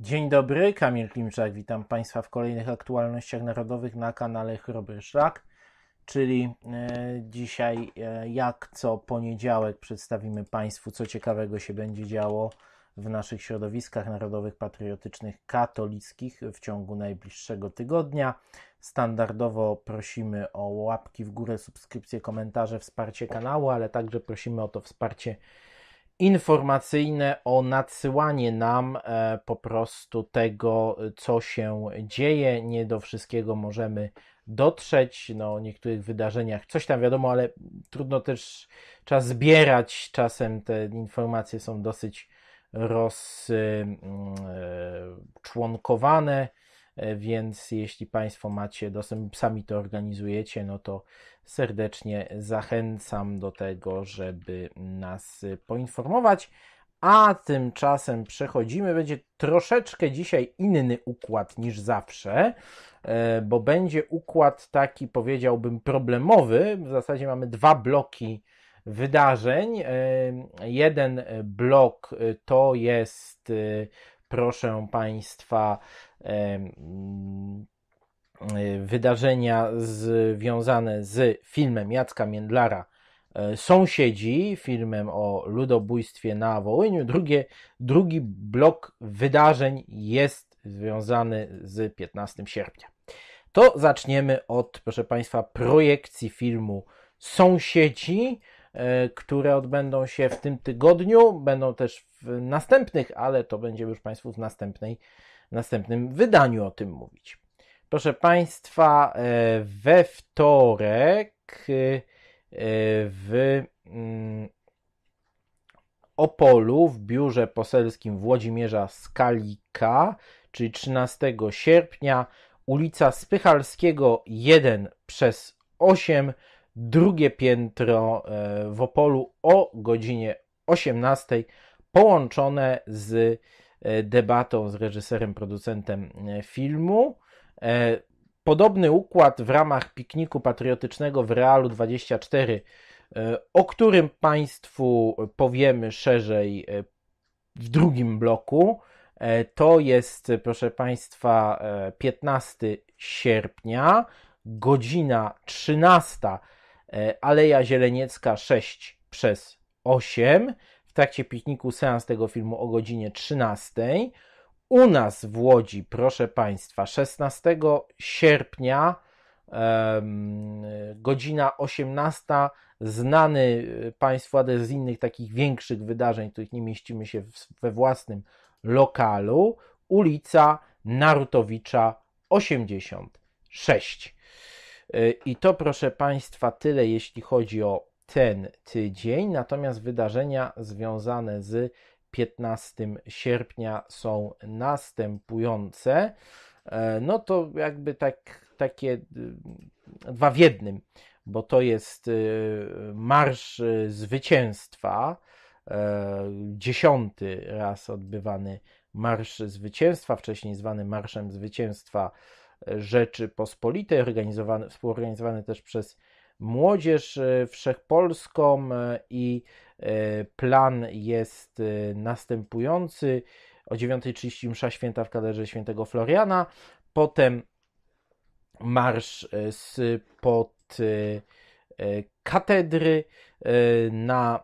Dzień dobry, Kamil Klimczak, witam Państwa w kolejnych aktualnościach narodowych na kanale Chrobry Szlak, czyli e, dzisiaj e, jak co poniedziałek przedstawimy Państwu, co ciekawego się będzie działo w naszych środowiskach narodowych, patriotycznych, katolickich w ciągu najbliższego tygodnia. Standardowo prosimy o łapki w górę, subskrypcje, komentarze, wsparcie kanału, ale także prosimy o to wsparcie informacyjne o nadsyłanie nam e, po prostu tego, co się dzieje. Nie do wszystkiego możemy dotrzeć, no o niektórych wydarzeniach coś tam wiadomo, ale trudno też trzeba zbierać. Czasem te informacje są dosyć rozczłonkowane. E, więc jeśli Państwo macie dostęp, sami to organizujecie, no to serdecznie zachęcam do tego, żeby nas poinformować. A tymczasem przechodzimy, będzie troszeczkę dzisiaj inny układ niż zawsze, e, bo będzie układ taki, powiedziałbym, problemowy. W zasadzie mamy dwa bloki wydarzeń. E, jeden blok to jest proszę Państwa, y, wydarzenia związane z filmem Jacka Międlara e, Sąsiedzi, filmem o ludobójstwie na Wołyniu. Drugie, drugi blok wydarzeń jest związany z 15 sierpnia. To zaczniemy od, proszę Państwa, projekcji filmu Sąsiedzi E, które odbędą się w tym tygodniu, będą też w następnych, ale to będziemy już Państwu w następnej, następnym wydaniu o tym mówić. Proszę Państwa, e, we wtorek e, w mm, Opolu, w biurze poselskim Włodzimierza Skalika, czyli 13 sierpnia, ulica Spychalskiego 1 przez 8 drugie piętro e, w Opolu o godzinie 18, połączone z e, debatą z reżyserem, producentem e, filmu. Podobny układ w ramach pikniku patriotycznego w Realu 24, o którym Państwu powiemy szerzej w drugim bloku. To jest, proszę Państwa, 15 sierpnia, godzina 13 E, Aleja Zieleniecka 6 przez 8. W trakcie pikniku seans tego filmu o godzinie 13. U nas w Łodzi, proszę Państwa, 16 sierpnia godzina 18, znany e, Państwu adres z innych takich większych wydarzeń, których nie mieścimy się we własnym lokalu, ulica Narutowicza 86. E, I to, proszę Państwa, tyle jeśli chodzi o ten tydzień. Natomiast wydarzenia związane z 15 sierpnia są następujące. E, no to jakby tak, takie e, dwa w jednym, bo to jest marsz zwycięstwa, dziesiąty raz odbywany marsz zwycięstwa, wcześniej zwany marszem zwycięstwa Rzeczypospolitej, organizowany, współorganizowany też przez Młodzież e, Wszechpolską e, i e, plan jest następujący. O 9.30 msza święta w kaderze świętego Floriana, potem marsz z pod katedry na,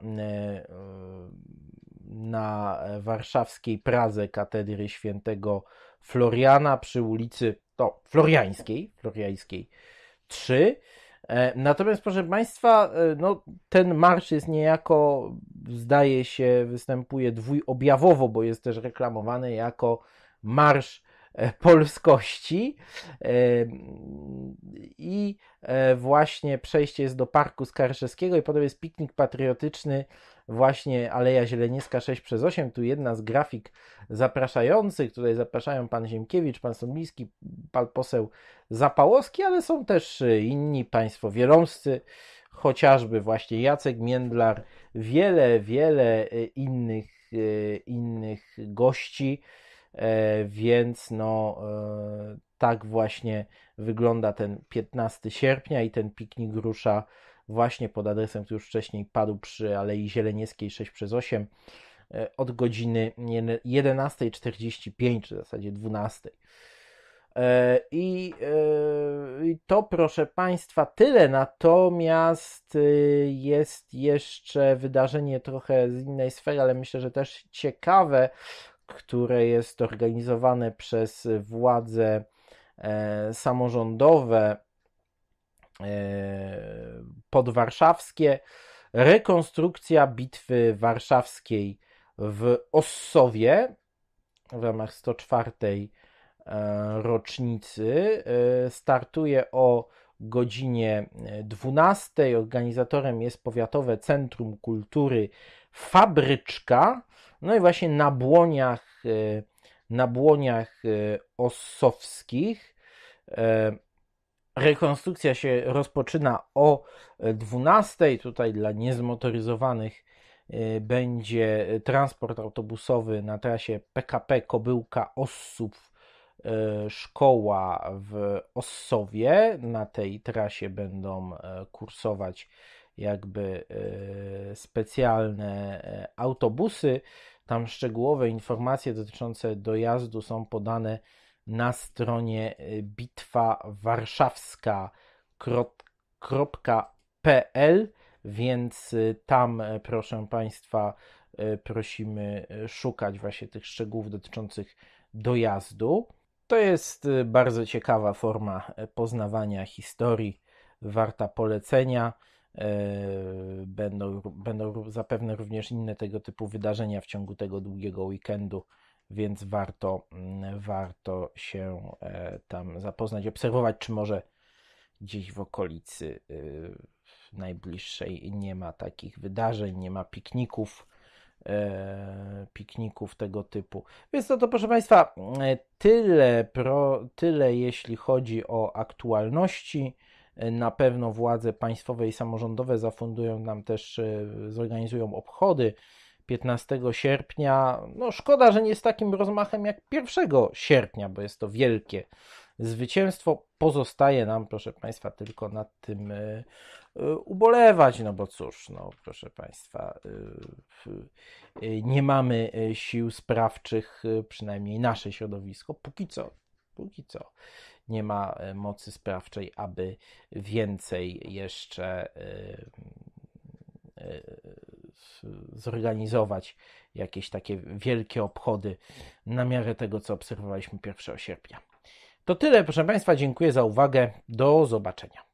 na warszawskiej Pradze katedry świętego Floriana przy ulicy to floriańskiej, floriańskiej 3. E, natomiast, proszę Państwa, e, no, ten marsz jest niejako, zdaje się, występuje dwójobjawowo, bo jest też reklamowany jako marsz E, polskości. E, I e, właśnie przejście jest do Parku Skarżewskiego i potem jest piknik patriotyczny właśnie Aleja Zieleniecka 6 przez 8. Tu jedna z grafik zapraszających, tutaj zapraszają pan Ziemkiewicz, pan Sądliński, pan poseł Zapałowski, ale są też inni państwo wielomscy, chociażby właśnie Jacek Międlar, wiele, wiele innych, innych gości. E, więc no e, tak właśnie wygląda ten 15 sierpnia i ten piknik rusza właśnie pod adresem, który już wcześniej padł przy Alei Zielenieckiej 6 przez 8 e, od godziny 11.45, czy w zasadzie 12. I to, proszę Państwa, tyle. Natomiast jest jeszcze wydarzenie trochę z innej sfery, ale myślę, że też ciekawe, które jest organizowane przez władze e, samorządowe e, podwarszawskie, rekonstrukcja bitwy warszawskiej w Ossowie w ramach 104 e, rocznicy. E, startuje o godzinie 12. E, Organizatorem jest Powiatowe Centrum Kultury Fabryczka. No i właśnie na błoniach, e, na błoniach e, osowskich e, rekonstrukcja się rozpoczyna o 12. Tutaj dla niezmotoryzowanych będzie transport autobusowy na trasie PKP Kobyłka Osów szkoła w Ossowie. Na tej trasie będą kursować jakby specjalne autobusy. Tam szczegółowe informacje dotyczące dojazdu są podane na stronie y, bitwawarszawska.pl, więc y, tam e, proszę Państwa e, prosimy e, szukać właśnie tych szczegółów dotyczących dojazdu. To jest y, bardzo ciekawa forma poznawania historii, warta polecenia. E, będą, będą zapewne również inne tego typu wydarzenia w ciągu tego długiego weekendu, więc warto, mm, warto się e, tam zapoznać, obserwować, czy może gdzieś w okolicy y, najbliższej nie ma takich wydarzeń, nie ma pikników e, pikników tego typu. Więc to, no to proszę Państwa, tyle, pro, tyle jeśli chodzi o aktualności. E, na pewno władze państwowe i samorządowe zafundują nam też, e, zorganizują obchody 15 sierpnia. No szkoda, że nie z takim rozmachem jak 1 sierpnia, bo jest to wielkie zwycięstwo. Pozostaje nam, proszę Państwa, tylko nad tym e, ubolewać, no bo cóż, no proszę Państwa, nie mamy sił sprawczych, przynajmniej nasze środowisko, póki co, póki co nie ma e, mocy sprawczej, aby więcej jeszcze e, e, zorganizować jakieś takie wielkie obchody na miarę tego, co obserwowaliśmy 1 sierpnia. To tyle, proszę Państwa, dziękuję za uwagę. Do zobaczenia.